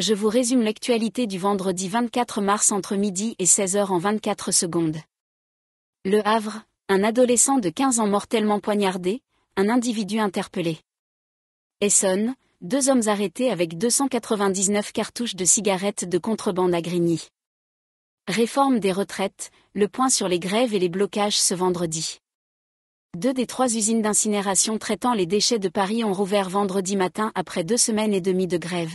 je vous résume l'actualité du vendredi 24 mars entre midi et 16h en 24 secondes. Le Havre, un adolescent de 15 ans mortellement poignardé, un individu interpellé. Essonne, deux hommes arrêtés avec 299 cartouches de cigarettes de contrebande à Grigny. Réforme des retraites, le point sur les grèves et les blocages ce vendredi. Deux des trois usines d'incinération traitant les déchets de Paris ont rouvert vendredi matin après deux semaines et demie de grève.